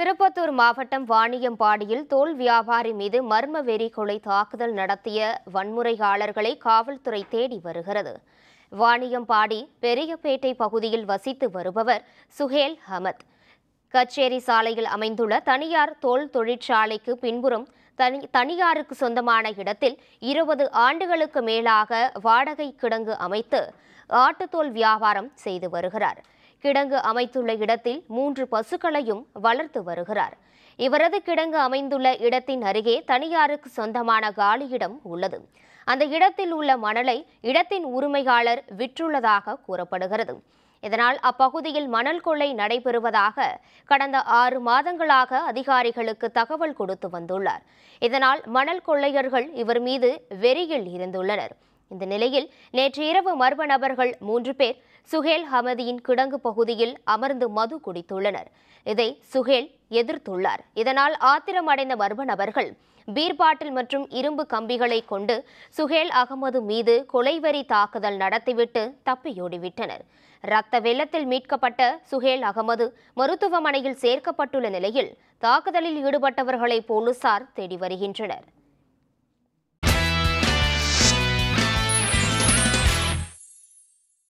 திருப்பத்தூர் மாவட்டம் வாணியம்பாடியில் தோல் வியாபாரி மீது மர்ம வெறி கொலை தாக்குதல் நடத்திய வன்முறையாளர்களை காவல்துறை தேடி வருகிறது வாணியம்பாடி பெரியப்பேட்டை பகுதியில் வசித்து வருபவர் சுஹேல் ஹமத் கச்சேரி சாலையில் அமைந்துள்ள தனியார் தோல் தொழிற்சாலைக்கு பின்புறம் தனி தனியாருக்கு சொந்தமான இடத்தில் இருபது ஆண்டுகளுக்கு மேலாக வாடகை கிடங்கு அமைத்து ஆட்டுத்தோல் வியாபாரம் செய்து வருகிறார் கிடங்கு அமைத்துள்ள இடத்தில் மூன்று பசுக்களையும் வளர்த்து வருகிறார் இவரது கிடங்கு அமைந்துள்ள இடத்தின் அருகே தனியாருக்கு சொந்தமான காலியிடம் உள்ளது அந்த இடத்தில் உள்ள மணலை இடத்தின் உரிமையாளர் விற்றுள்ளதாக கூறப்படுகிறது இதனால் அப்பகுதியில் மணல் கொள்ளை நடைபெறுவதாக கடந்த ஆறு மாதங்களாக அதிகாரிகளுக்கு தகவல் கொடுத்து வந்துள்ளார் இதனால் மணல் கொள்ளையர்கள் இவர் மீது வெறியில் இருந்துள்ளனர் இந்த நிலையில் நேற்று இரவு மர்ம நபர்கள் மூன்று பேர் சுஹேல் ஹமதியின் கிடங்கு பகுதியில் அமர்ந்து மது குடித்துள்ளனர் இதை சுஹேல் எதிர்த்துள்ளார் இதனால் ஆத்திரமடைந்த மர்ம நபர்கள் பீர் பாட்டில் மற்றும் இரும்பு கம்பிகளை கொண்டு சுஹேல் அகமது மீது கொலைவரி தாக்குதல் நடத்திவிட்டு தப்பியோடிவிட்டனர் இரத்த வெள்ளத்தில் மீட்கப்பட்ட சுஹேல் அகமது மருத்துவமனையில் சேர்க்கப்பட்டுள்ள நிலையில் தாக்குதலில் ஈடுபட்டவர்களை போலீசார் தேடி வருகின்றனர்